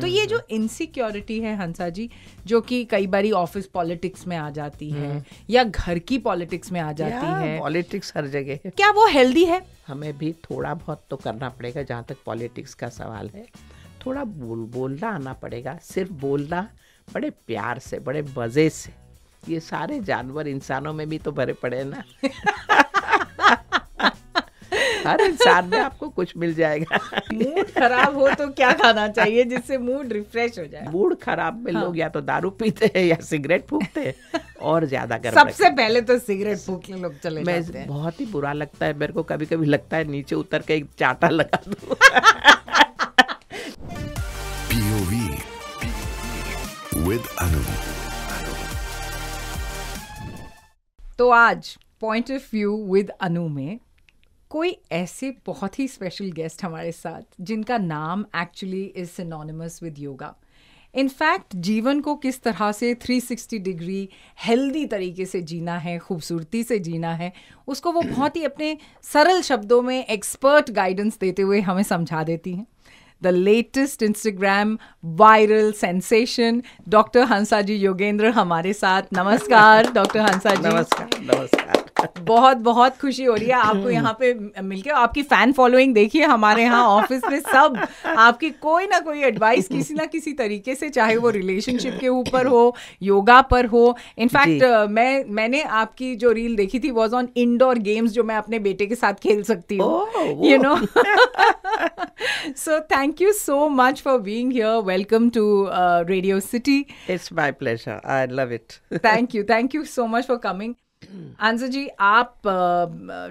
तो ये जो इनसिक्योरिटी है हंसा जी जो कि कई बार ऑफिस पॉलिटिक्स में आ जाती है हम्म। या घर की पॉलिटिक्स में आ जाती है पॉलिटिक्स हर जगह है क्या वो हेल्दी है हमें भी थोड़ा बहुत तो करना पड़ेगा जहाँ तक पॉलिटिक्स का सवाल है थोड़ा बोल बोलना आना पड़ेगा सिर्फ बोलना बड़े प्यार से बड़े मज़े से ये सारे जानवर इंसानों में भी तो भरे पड़े ना हर इंसान में आपको कुछ मिल जाएगा मूड खराब हो तो क्या खाना चाहिए जिससे मूड रिफ्रेश हो जाए मूड खराब में हाँ। लोग या तो दारू पीते हैं या सिगरेट फूकते हैं और ज्यादा कर सबसे पहले तो सिगरेट फूकने लोग चले मैं जाते हैं। बहुत ही बुरा लगता है मेरे को कभी कभी लगता है नीचे उतर के एक चाटा लगा दू पीओवी विद अनु तो आज point of view with Anu में कोई ऐसे बहुत ही स्पेशल गेस्ट हमारे साथ जिनका नाम actually is synonymous with yoga in fact जीवन को किस तरह से 360 डिग्री हेल्दी तरीके से जीना है खूबसूरती से जीना है उसको वो बहुत ही अपने सरल शब्दों में एक्सपर्ट गाइडेंस देते हुए हमें समझा देती हैं the latest Instagram viral sensation doctor Hansa ji Yogendra हमारे साथ नमस्कार डॉक्टर हंसा जी नमस्कार नमस्कार बहुत बहुत खुशी हो रही है आपको हम्म। यहाँ पे मिलके आपकी फैन फॉलोइंग देखिए हमारे यहाँ ऑफिस में सब आपकी कोई ना कोई एडवाइस किसी ना किसी तरीके से चाहे वो रिलेशनशिप के ऊपर हो योगा पर हो इनफैक्ट uh, मैं मैंने आपकी जो रील देखी थी वॉज ऑन इंडोर गेम्स जो मैं अपने बेटे के साथ खेल सकती हूँ you know so thank you so much for being here welcome to Radio City it's my pleasure I love it thank you thank you so much for coming answer uh, जी आप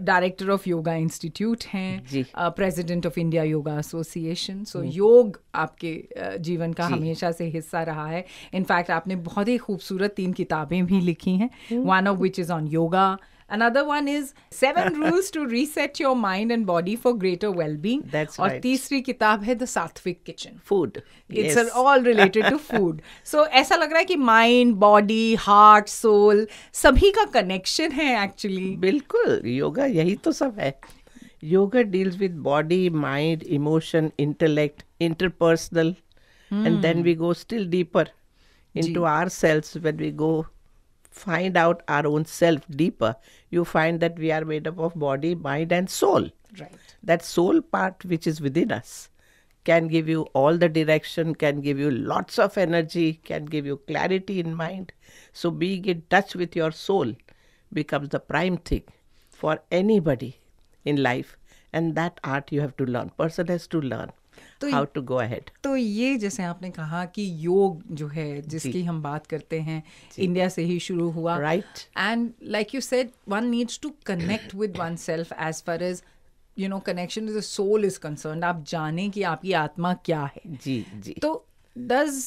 डायरेक्टर ऑफ योगा इंस्टीट्यूट हैं president of India yoga association so योग आपके uh, जीवन का जी. हमेशा से हिस्सा रहा है इनफैक्ट आपने बहुत ही खूबसूरत तीन किताबें भी लिखी हैं one of which is on yoga Another one is Seven Rules to Reset Your Mind and Body for Greater Well-Being. That's और right. third किताब है The Sattvic Kitchen. Food. It's yes. all related to food. So ऐसा लग रहा है कि mind, body, heart, soul सभी का connection है actually. बिल्कुल Yoga यही तो सब है. Yoga deals with body, mind, emotion, intellect, interpersonal, and then hmm. we go still deeper into ourselves when we go find out our own self deeper, you find that we are made up of body, mind, and soul. Right. That soul part which is within us can give you all the direction, can give you lots of energy, can give you clarity in mind. So being in touch with your soul becomes the prime thing for anybody in life. And that art you have to learn. Person has to learn तो how to go ahead तो ये जैसे आपने कहा कि योग जो है जिसकी हम बात करते हैं इंडिया से ही शुरू हुआ right and like you said one needs to connect with one self as far as you know connection is soul is concern आप जाने कि आपकी आत्मा क्या है जी जी तो does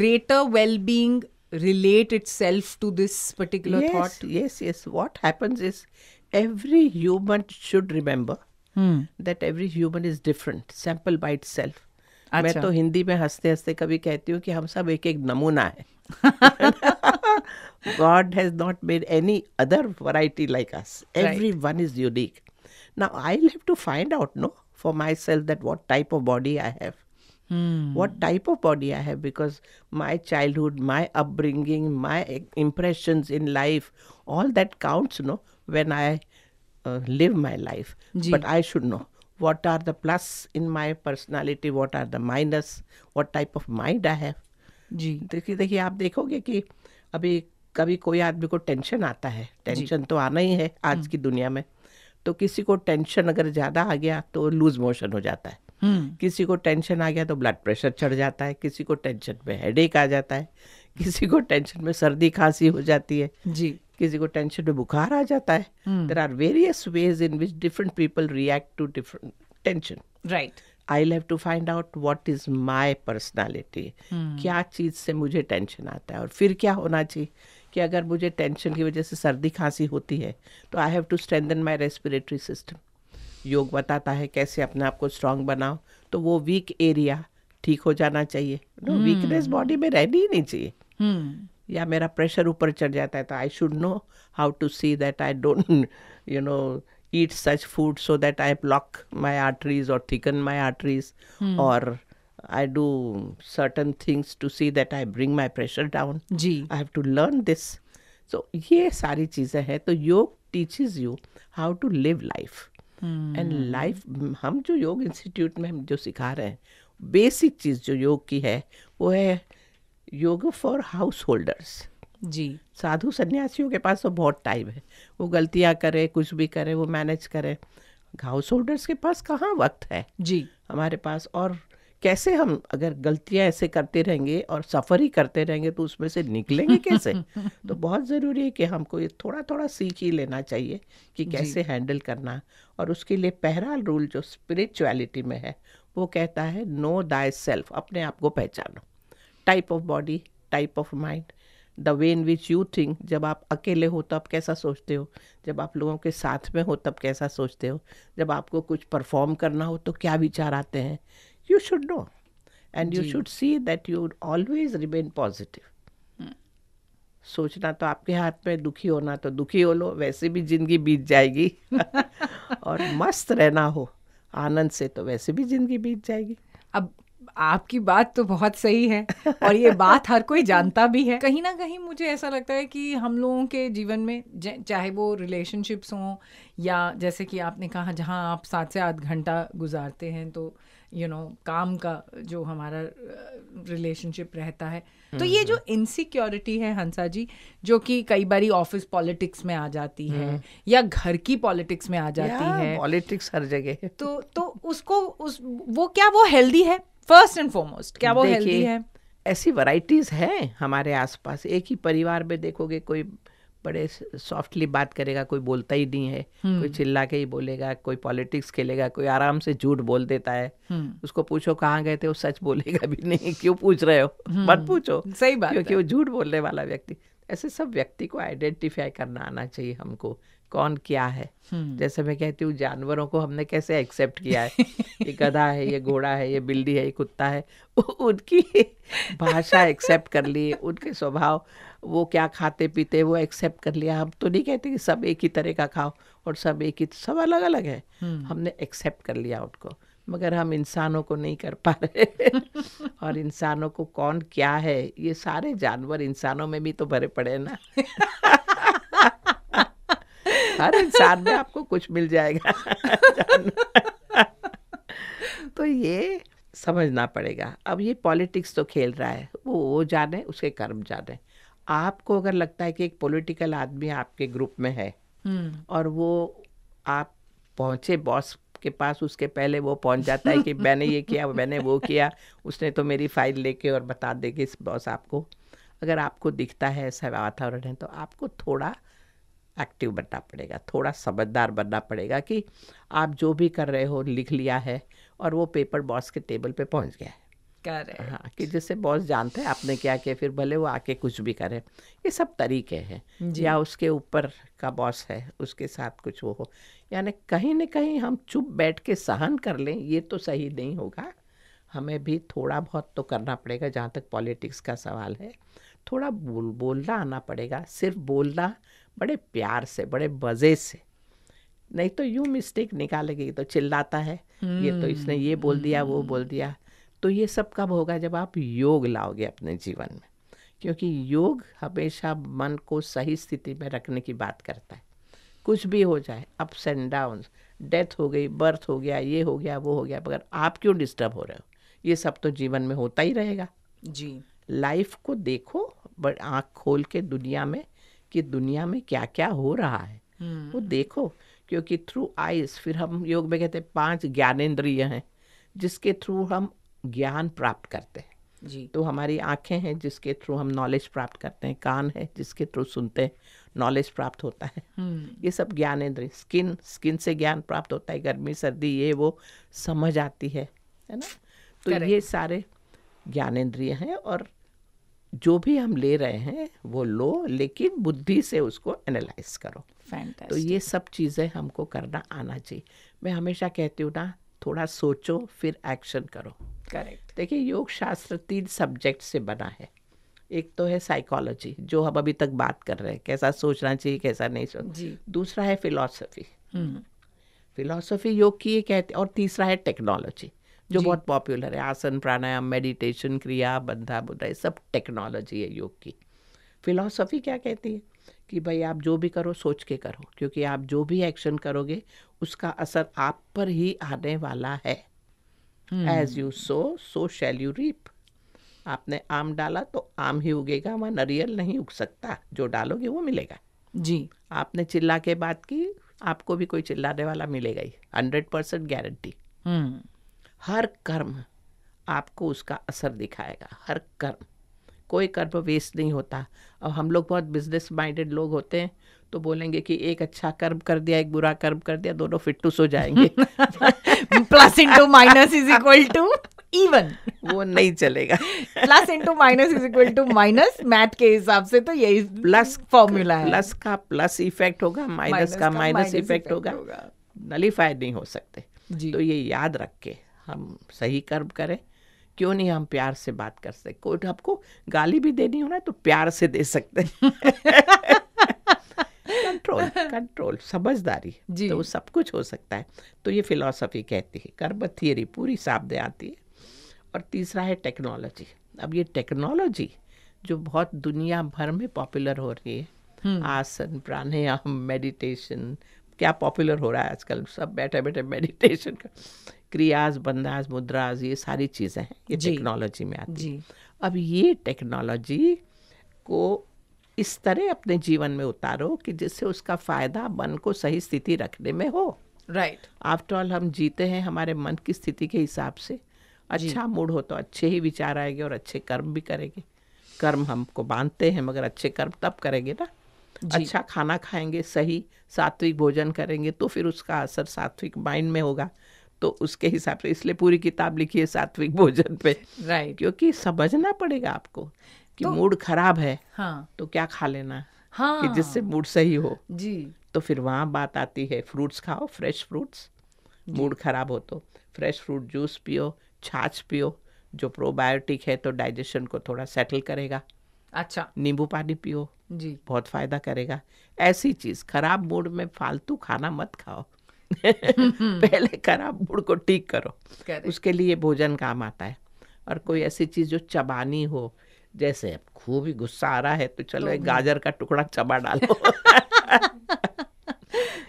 greater well being relate it self to this particular thought yes yes what happens is every human should remember Hmm. That every human is different, sample by itself. Self मैं तो हिंदी में हंसते हंसते कभी कहती हूँ कि हम सब एक एक नमूना है God has not made any other variety like us. Everyone is unique. Now I'll have to find out, no, for myself that what type of body I have. Hmm. What type of body I have because my childhood, my upbringing, my impressions in life, all that counts, no, when I Uh, live my life but i should know what are the plus in my personality what are the minus what type of mind i have जी देखिए देखिए आप देखोगे कि अभी कभी कोई आदमी को टेंशन आता है टेंशन तो आना ही है आज हम्म। की दुनिया में तो किसी को टेंशन अगर ज़्यादा आ गया तो लूज मोशन हो जाता है हम्म। किसी को टेंशन आ गया तो ब्लड प्रेशर चढ़ जाता है किसी को टेंशन में हेडेक आ जाता है किसी को टेंशन में सर्दी खांसी हो जाती है जी किसी को टेंशन में बुखार आ जाता है there are various ways in which different people react to different tension right I have to find out what is my personality क्या चीज़ से मुझे टेंशन आता है और फिर क्या होना चाहिए कि अगर मुझे टेंशन की वजह से सर्दी खांसी होती है तो I have to strengthen my respiratory system योग बताता है कैसे अपने आप को स्ट्रांग बनाओ तो वो वीक एरिया ठीक हो जाना चाहिए वीकनेस बॉडी हम्म। में रहनी ही नहीं चाहिए हम्म। या मेरा प्रेशर ऊपर चढ़ जाता है तो I should know how to see that I don't you know eat such food so that I block my arteries और थिकन माई आर्टरीज और I do certain things to see that I bring my pressure down जी. I have to learn this so ये सारी चीज़ें हैं तो योग teaches you how to live life and life हम जो योग इंस्टीट्यूट में हम जो सिखा रहे हैं बेसिक चीज़ जो योग की है वो है योग फॉर हाउस होल्डर्स जी साधु सन्यासियों के पास तो बहुत टाइम है वो गलतियाँ करे कुछ भी करे वो मैनेज करें हाउस होल्डर्स के पास कहाँ वक्त है जी हमारे पास और कैसे हम अगर गलतियाँ ऐसे करते रहेंगे और सफ़र ही करते रहेंगे तो उसमें से निकलेंगे कैसे तो बहुत ज़रूरी है कि हमको ये थोड़ा थोड़ा सीख ही लेना चाहिए कि कैसे हैंडल करना और उसके लिए पहला रूल जो स्पिरिचुअलिटी में है वो कहता है नो दाय सेल्फ अपने आप को पहचानो type of body type of mind the way in which you think जब आप अकेले हो तब कैसा सोचते हो जब आप लोगों के साथ में हो तब कैसा सोचते हो जब आपको कुछ परफॉर्म करना हो तो क्या विचार आते हैं you should know and you should see that you always remain positive सोचना तो आपके हाथ में दुखी होना तो दुखी हो लो वैसे भी जिंदगी बीत जाएगी और मस्त रहना हो आनंद से तो वैसे भी जिंदगी बीत जाएगी अब आपकी बात तो बहुत सही है और ये बात हर कोई जानता भी है कहीं ना कहीं मुझे ऐसा लगता है कि हम लोगों के जीवन में चाहे वो रिलेशनशिप्स हों या जैसे कि आपने कहा जहाँ आप सात से आठ घंटा गुजारते हैं तो यू you नो know, काम का जो हमारा रिलेशनशिप रहता है हम्म, तो ये हम्म। जो इनसिक्योरिटी है हंसा जी जो कि कई बार ऑफिस पॉलिटिक्स में आ जाती है हम्म। या घर की पॉलिटिक्स में आ जाती है पॉलिटिक्स हर जगह तो तो उसको उस वो क्या वो हेल्दी है फर्स्ट एंड फॉरमोस्ट क्या वो हेल्दी है ऐसी वैरायटीज हैं हमारे आसपास एक ही परिवार में देखोगे कोई बड़े सॉफ्टली बात करेगा कोई बोलता ही नहीं है हम्म। कोई चिल्ला के ही बोलेगा कोई पॉलिटिक्स खेलेगा कोई आराम से झूठ बोल देता है हम्म। उसको पूछो कहाँ गए थे वो सच बोलेगा भी नहीं क्यों पूछ रहे हो हम्म। मत पूछो सही बात क्योंकि वो झूठ बोलने वाला व्यक्ति ऐसे सब व्यक्ति को आइडेंटिफाई करना आना चाहिए हमको कौन क्या है हम्म। जैसे मैं कहती हूँ जानवरों को हमने कैसे एक्सेप्ट किया है ये गधा है ये घोड़ा है ये बिल्ली है ये कुत्ता है उनकी भाषा एक्सेप्ट कर ली उनके स्वभाव वो क्या खाते पीते वो एक्सेप्ट कर लिया हम तो नहीं कहते कि सब एक ही तरह का खाओ और सब एक ही सब अलग अलग है हम्म। हमने एक्सेप्ट कर लिया उनको मगर हम इंसानों को नहीं कर पा रहे और इंसानों को कौन क्या है ये सारे जानवर इंसानों में भी तो भरे पड़े ना हर इंसान में आपको कुछ मिल जाएगा तो ये समझना पड़ेगा अब ये पॉलिटिक्स तो खेल रहा है वो वो जाने उसके कर्म जाने आपको अगर लगता है कि एक पॉलिटिकल आदमी आपके ग्रुप में है हम्म। और वो आप पहुंचे बॉस के पास उसके पहले वो पहुंच जाता है कि मैंने ये किया मैंने वो किया उसने तो मेरी फाइल लेके और बता देगी इस बॉस आपको अगर आपको दिखता है ऐसा वातावरण है तो आपको थोड़ा एक्टिव बनना पड़ेगा थोड़ा समझदार बनना पड़ेगा कि आप जो भी कर रहे हो लिख लिया है और वो पेपर बॉस के टेबल पे पहुंच गया है करें हाँ कि जिससे बॉस जानते हैं आपने क्या किया फिर भले वो आके कुछ भी करे ये सब तरीके हैं या उसके ऊपर का बॉस है उसके साथ कुछ वो हो यानी कहीं ना कहीं हम चुप बैठ के सहन कर लें ये तो सही नहीं होगा हमें भी थोड़ा बहुत तो करना पड़ेगा जहाँ तक पॉलिटिक्स का सवाल है थोड़ा बोल बोलना आना पड़ेगा सिर्फ बोलना बड़े प्यार से बड़े मज़े से नहीं तो यू मिस्टेक निकालेगी तो चिल्लाता है ये तो इसने ये बोल दिया वो बोल हम्म। दिया तो ये सब कब होगा जब आप योग लाओगे अपने जीवन में क्योंकि योग हमेशा मन को सही स्थिति में रखने की बात करता है कुछ भी हो जाए अप्स एंड डाउन डेथ हो गई बर्थ हो गया ये हो गया वो हो गया मगर आप क्यों डिस्टर्ब हो रहे हो ये सब तो जीवन में होता ही रहेगा जी लाइफ को देखो बट आँख खोल के दुनिया में कि दुनिया में क्या क्या हो रहा है हम्म। वो देखो क्योंकि थ्रू आइस फिर हम योग में कहते हैं पांच ज्ञानेन्द्रिय हैं जिसके थ्रू हम ज्ञान प्राप्त करते हैं जी तो हमारी आंखें हैं जिसके थ्रू हम नॉलेज प्राप्त करते हैं कान है जिसके थ्रू सुनते हैं नॉलेज प्राप्त होता है हम्म। ये सब ज्ञानेन्द्रिय स्किन स्किन से ज्ञान प्राप्त होता है गर्मी सर्दी ये वो समझ आती है है ना तो ये सारे ज्ञानेन्द्रिय हैं और जो भी हम ले रहे हैं वो लो लेकिन बुद्धि से उसको एनालाइज करो Fantastic. तो ये सब चीज़ें हमको करना आना चाहिए मैं हमेशा कहती हूँ ना थोड़ा सोचो फिर एक्शन करो करेक्ट देखिए योग शास्त्र तीन सब्जेक्ट से बना है एक तो है साइकोलॉजी जो हम अभी तक बात कर रहे हैं कैसा सोचना चाहिए कैसा नहीं सोचना दूसरा है फिलॉसफी फिलॉसफी हम्म। योग की ये कहते और तीसरा है टेक्नोलॉजी जो बहुत पॉपुलर है आसन प्राणायाम मेडिटेशन क्रिया बंधा बुद्धा ये सब टेक्नोलॉजी है योग की फिलॉसफी क्या कहती है कि भाई आप जो भी करो सोच के करो क्योंकि आप जो भी एक्शन करोगे उसका असर आप पर ही आने वाला है as you sow so shall you reap आपने आम डाला तो आम ही उगेगा वहाँ नरियल नहीं उग सकता जो डालोगे वो मिलेगा जी आपने चिल्ला के बात की आपको भी कोई चिल्लाने वाला मिलेगा ही हंड्रेड परसेंट गारंटी हर कर्म आपको उसका असर दिखाएगा हर कर्म कोई कर्म वेस्ट नहीं होता अब हम लोग बहुत बिजनेस माइंडेड लोग होते हैं तो बोलेंगे कि एक अच्छा कर्म कर दिया एक बुरा कर्म कर दिया दोनों फिटूस हो जाएंगे plus into minus is equal to even वो नहीं चलेगा plus into minus is equal to minus math के हिसाब से तो यही प्लस फॉर्मूला है प्लस का प्लस इफेक्ट होगा माइनस का माइनस इफेक्ट होगा नलीफाइड नहीं हो सकते तो ये याद रख के हम सही कर्म करें क्यों नहीं हम प्यार से बात कर सकते कोई तो आपको गाली भी देनी हो ना तो प्यार से दे सकते कंट्रोल कंट्रोल समझदारी जी तो सब कुछ हो सकता है तो ये फिलॉसफी कहती है कर्म थियरी पूरी सामने आती है और तीसरा है टेक्नोलॉजी अब ये टेक्नोलॉजी जो बहुत दुनिया भर में पॉपुलर हो रही है हम्म। आसन प्राणायाम मेडिटेशन क्या पॉपुलर हो रहा है आजकल सब बैठे बैठे मेडिटेशन का क्रियाज बंदाज मुद्राज ये सारी चीज़ें हैं ये टेक्नोलॉजी में आती है अब ये टेक्नोलॉजी को इस तरह अपने जीवन में उतारो कि जिससे उसका फ़ायदा मन को सही स्थिति रखने में हो राइट आफ्टर ऑल हम जीते हैं हमारे मन की स्थिति के हिसाब से अच्छा मूड हो तो अच्छे ही विचार आएंगे और अच्छे कर्म भी करेंगे कर्म हमको बांधते हैं मगर अच्छे कर्म तब करेंगे ना अच्छा खाना खाएंगे सही सात्विक भोजन करेंगे तो फिर उसका असर सात्विक माइंड में होगा तो उसके हिसाब से इसलिए पूरी किताब लिखी है सात्विक भोजन पे राइट right. क्योंकि समझना पड़ेगा आपको कि तो, मूड खराब है हाँ तो क्या खा लेना हाँ कि जिससे मूड सही हो जी तो फिर वहाँ बात आती है फ्रूट्स खाओ फ्रेश फ्रूट्स मूड खराब हो तो फ्रेश फ्रूट जूस पियो छाछ पियो जो प्रोबायोटिक है तो डाइजेशन को थोड़ा सेटल करेगा अच्छा नींबू पानी पियो जी बहुत फायदा करेगा ऐसी चीज खराब मूड में फालतू खाना मत खाओ पहले खराब मूड को ठीक करो उसके लिए भोजन काम आता है और कोई ऐसी चीज जो चबानी हो जैसे अब खूब ही गुस्सा आ रहा है तो चलो तो एक गाजर का टुकड़ा चबा डालो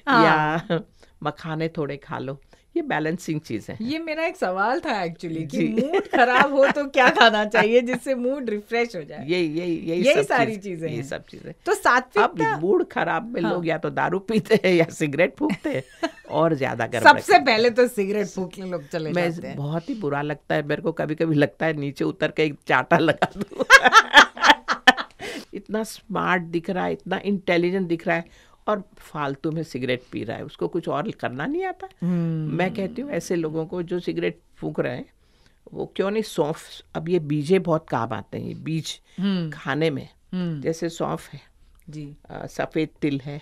हाँ। या मखाने थोड़े खा लो ये बैलेंसिंग चीज है ये मेरा एक सवाल था एक्चुअली कि मूड खराब हो तो क्या खाना चाहिए जिससे मूड रिफ्रेश हो जाए यही यही यही यही सारी चीजें ये सब चीजें तो सात्विकता अब मूड खराब में हाँ। लोग या तो दारू पीते हैं या सिगरेट फूकते हैं और ज्यादा कर सबसे पहले तो सिगरेट फूकने लोग चले मैं जाते हैं बहुत ही बुरा लगता है मेरे को कभी कभी लगता है नीचे उतर के एक चाटा लगा दू इतना स्मार्ट दिख रहा है इतना इंटेलिजेंट दिख रहा है और फालतू में सिगरेट पी रहा है उसको कुछ और करना नहीं आता hmm. मैं कहती हूँ ऐसे लोगों को जो सिगरेट फूक रहे हैं वो क्यों नहीं सौंफ अब ये बीजे बहुत काम आते हैं ये बीज hmm. खाने में hmm. जैसे सौंफ है जी सफ़ेद तिल है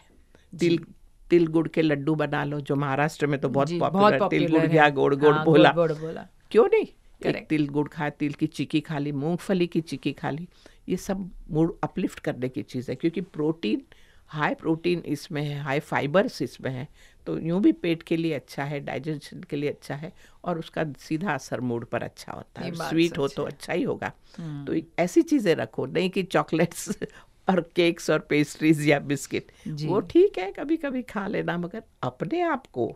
तिल तिल गुड़ के लड्डू बना लो जो महाराष्ट्र में तो बहुत पॉपुलर तिल गुड़ गया गोड़ गोड़ बोला क्यों नहीं एक तिल गुड़ खाए तिल की चिकी खा ली मूंगफली की चिकी खा ली ये सब मूड अपलिफ्ट करने की चीज़ है क्योंकि प्रोटीन हाई प्रोटीन इसमें है हाई फाइबर्स इसमें हैं तो यूँ भी पेट के लिए अच्छा है डाइजेशन के लिए अच्छा है और उसका सीधा असर मूड पर अच्छा होता है स्वीट हो तो अच्छा ही होगा हम्म। तो ऐसी चीज़ें रखो नहीं कि चॉकलेट्स और केक्स और पेस्ट्रीज या बिस्किट वो ठीक है कभी कभी खा लेना मगर अपने आप को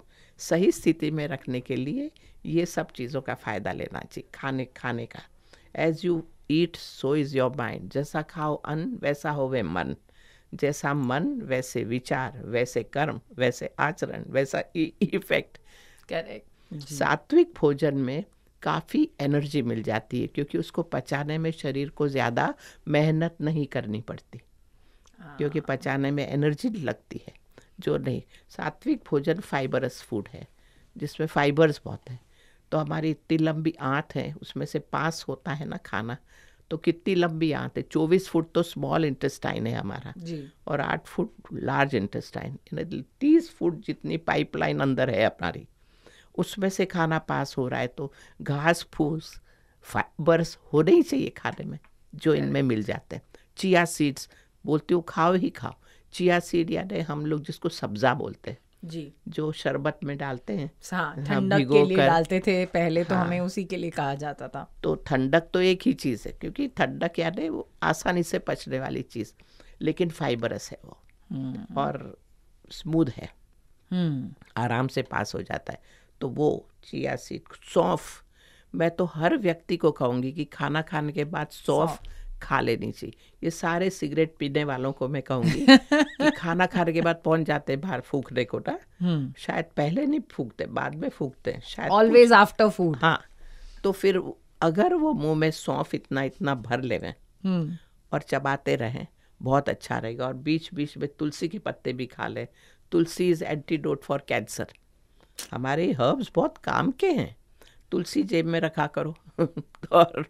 सही स्थिति में रखने के लिए ये सब चीज़ों का फ़ायदा लेना चाहिए खाने खाने का as you eat so is your mind जैसा खाओ अन्न वैसा होवे मन जैसा मन वैसे विचार वैसे कर्म वैसे आचरण वैसा इफेक्ट करेक्ट सात्विक भोजन में काफ़ी एनर्जी मिल जाती है क्योंकि उसको पचाने में शरीर को ज़्यादा मेहनत नहीं करनी पड़ती हाँ। क्योंकि पचाने में एनर्जी लगती है जो नहीं सात्विक भोजन फाइबरस फूड है जिसमें फाइबर्स बहुत हैं तो हमारी इतनी लंबी आँत है उसमें से पास होता है ना खाना तो कितनी लंबी आंत है चौबीस फुट तो स्मॉल इंटेस्टाइन है हमारा जी और आठ फुट लार्ज इंटेस्टाइन तीस फुट जितनी पाइपलाइन अंदर है हमारी उसमें से खाना पास हो रहा है तो घास फूस फाइबर्स होने ही चाहिए खाने में जो इनमें मिल जाते हैं चिया सीड्स बोलती हूँ खाओ ही खाओ चिया सीड यानी हम लोग जिसको सब्ज़ा बोलते हैं जी जो शरबत में डालते हैं हाँ, हाँ, ठंडक के लिए डालते थे पहले तो हाँ। हमें उसी के लिए कहा जाता था तो ठंडक तो एक ही चीज है क्योंकि ठंडक यानी वो आसानी से पचने वाली चीज लेकिन फाइबरस है वो हम्म। और स्मूथ है हम्म। आराम से पास हो जाता है तो वो चिया सीड सौंफ मैं तो हर व्यक्ति को कहूंगी कि खाना खाने के बाद सौंफ खा लेनी चाहिए ये सारे सिगरेट पीने वालों को मैं कहूँगी खाना खाने के बाद पहुंच जाते हैं बाहर फूकने को ना हम्म। शायद पहले नहीं फूकते बाद में फूकते हैं शायद ऑलवेज आफ्टर फूड हाँ तो फिर अगर वो मुंह में सौंफ इतना इतना भर ले हम्म। और चबाते रहें बहुत अच्छा रहेगा और बीच बीच में तुलसी के पत्ते भी खा लें tulsi is antidote for cancer हमारे हर्ब्स बहुत काम के हैं तुलसी जेब में रखा करो और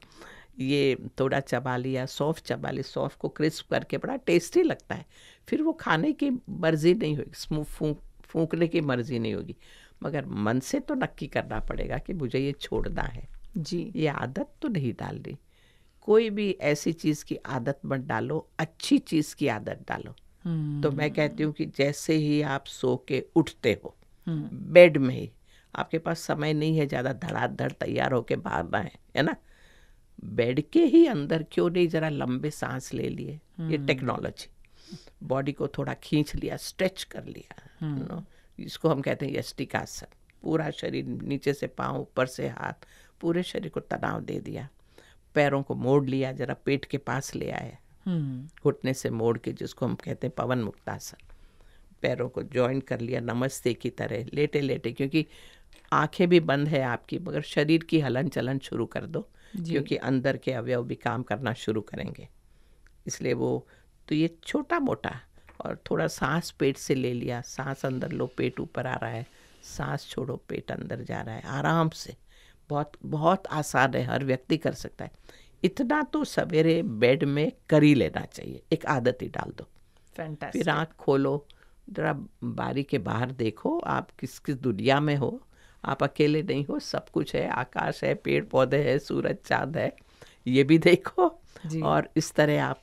ये थोड़ा चबा लिया सौफ चबा ली सौफ को क्रिस्प करके बड़ा टेस्टी लगता है फिर वो खाने की मर्ज़ी नहीं होगी स्मूफ फूक फूकने की मर्ज़ी नहीं होगी मगर मन से तो नक्की करना पड़ेगा कि मुझे ये छोड़ना है जी ये आदत तो नहीं डालनी कोई भी ऐसी चीज़ की आदत मत डालो अच्छी चीज़ की आदत डालो हम्म। तो मैं कहती हूँ कि जैसे ही आप सो के उठते हो हम्म। बेड में ही आपके पास समय नहीं है ज़्यादा धड़ाधड़ तैयार होके भागना है है ना बेड के ही अंदर क्यों नहीं जरा लंबे सांस ले लिए ये टेक्नोलॉजी हम्म। बॉडी को थोड़ा खींच लिया स्ट्रेच कर लिया नो हम्म। इसको हम कहते हैं यष्टिकासन पूरा शरीर नीचे से पाँव ऊपर से हाथ पूरे शरीर को तनाव दे दिया पैरों को मोड़ लिया जरा पेट के पास ले आया हम्म। घुटने से मोड़ के जिसको हम कहते हैं पवन मुक्तासन पैरों को ज्वाइन कर लिया नमस्ते की तरह लेटे लेटे क्योंकि आंखें भी बंद है आपकी मगर शरीर की हलन चलन शुरू कर दो क्योंकि अंदर के अवयव भी काम करना शुरू करेंगे इसलिए वो तो ये छोटा मोटा और थोड़ा सांस पेट से ले लिया सांस अंदर लो पेट ऊपर आ रहा है सांस छोड़ो पेट अंदर जा रहा है आराम से बहुत बहुत आसान है हर व्यक्ति कर सकता है इतना तो सवेरे बेड में कर ही लेना चाहिए एक आदत ही डाल दो Fantastic. फिर आँख खोलो जरा बारी के बाहर देखो आप किस किस दुनिया में हो आप अकेले नहीं हो सब कुछ है आकाश है पेड़ पौधे है सूरज चांद है ये भी देखो और इस तरह आप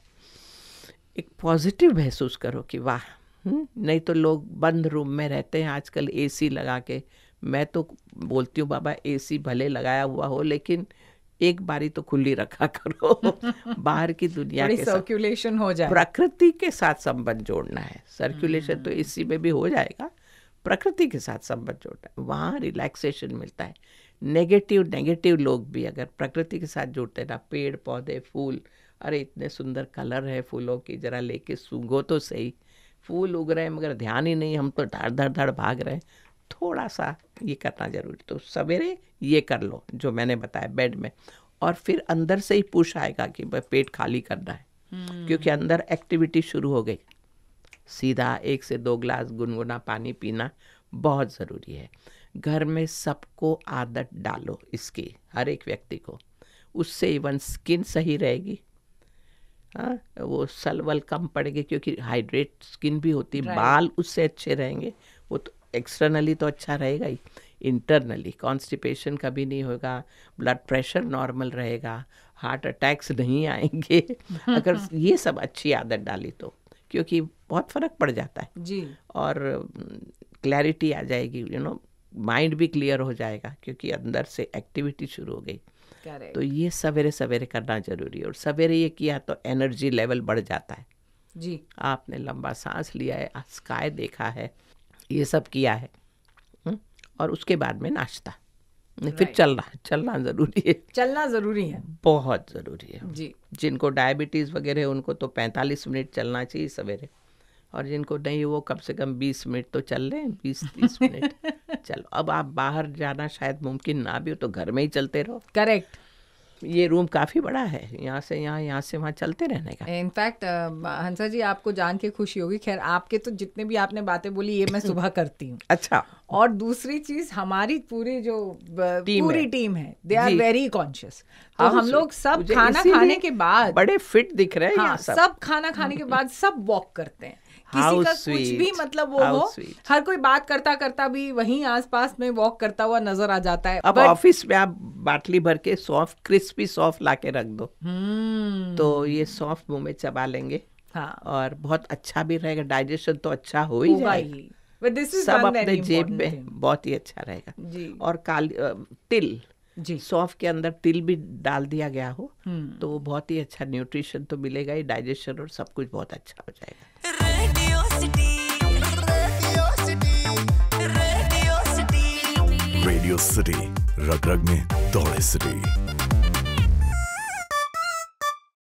एक पॉजिटिव महसूस करो कि वाह हम्म, नहीं तो लोग बंद रूम में रहते हैं आजकल एसी लगा के मैं तो बोलती हूँ बाबा एसी भले लगाया हुआ हो लेकिन एक बारी तो खुली रखा करो बाहर की दुनिया के सर्कुलेशन हो जाए प्रकृति के साथ संबंध जोड़ना है सर्कुलेशन तो एसी हम्म। में भी हो जाएगा प्रकृति के साथ संबंध जुड़ता है वहाँ रिलैक्सेशन मिलता है नेगेटिव नेगेटिव लोग भी अगर प्रकृति के साथ जुड़ते ना पेड़ पौधे फूल अरे इतने सुंदर कलर है फूलों की जरा लेके सूंघो तो सही फूल उग रहे हैं मगर ध्यान ही नहीं हम तो धड़ धड़ धड़ भाग रहे हैं थोड़ा सा ये करना जरूरी तो सवेरे ये कर लो जो मैंने बताया बेड में और फिर अंदर से ही पुश आएगा कि पेट खाली करना है हम्म। क्योंकि अंदर एक्टिविटी शुरू हो गई सीधा एक से दो ग्लास गुनगुना पानी पीना बहुत ज़रूरी है घर में सबको आदत डालो इसकी हर एक व्यक्ति को उससे इवन स्किन सही रहेगी हाँ वो सलवल कम पड़ेगी क्योंकि हाइड्रेट स्किन भी होती है बाल उससे अच्छे रहेंगे वो तो एक्सटर्नली तो अच्छा रहेगा ही इंटरनली कॉन्स्टिपेशन कभी नहीं होगा ब्लड प्रेशर नॉर्मल रहेगा हार्ट अटैक्स नहीं आएंगे अगर ये सब अच्छी आदत डाली तो क्योंकि बहुत फर्क पड़ जाता है जी और क्लैरिटी आ जाएगी यू नो माइंड भी क्लियर हो जाएगा क्योंकि अंदर से एक्टिविटी शुरू हो गई तो ये सवेरे सवेरे करना जरूरी है और सवेरे ये किया तो एनर्जी लेवल बढ़ जाता है जी आपने लंबा सांस लिया है स्काई देखा है ये सब किया है और उसके बाद में नाश्ता फिर चलना चलना जरूरी है चलना जरूरी है बहुत जरूरी है जी जिनको डायबिटीज वगैरह उनको तो 45 मिनट चलना चाहिए सवेरे और जिनको नहीं वो कम से कम बीस मिनट तो चल लें बीस तीस मिनट चलो अब आप बाहर जाना शायद मुमकिन ना भी हो तो घर में ही चलते रहो करेक्ट ये रूम काफ़ी बड़ा है यहाँ से यहाँ यहाँ से वहाँ चलते रहने का इनफैक्ट हंसा जी आपको जान के खुशी होगी खैर आपके तो जितने भी आपने बातें बोली ये मैं सुबह करती हूँ अच्छा और दूसरी चीज हमारी पूरी जो टीम पूरी है। टीम है दे आर वेरी कॉन्शियस तो हम लोग सब खाना खाने के बाद बड़े फिट दिख रहे हैं हाँ, सब खाना खाने के बाद सब वॉक करते हैं किसी का कुछ भी मतलब वो हो हर कोई बात करता करता भी वहीं आसपास में वॉक करता हुआ नजर आ जाता है अब ऑफिस में आप बाटली भर के सॉफ्ट क्रिस्पी सॉफ्ट ला के रख दो हम्म। तो ये सॉफ्ट मुंह में चबा लेंगे हाँ और बहुत अच्छा भी रहेगा डाइजेशन तो अच्छा हो ही जाएगा सब अपने जेब में बहुत ही अच्छा रहेगा और काली तिल जी सौफ के अंदर तिल भी डाल दिया गया हो हम्म। तो बहुत ही अच्छा न्यूट्रिशन तो मिलेगा ही डाइजेशन और सब कुछ बहुत अच्छा हो जाएगा रेडियो सिटी रग रग में दौड़े सिटी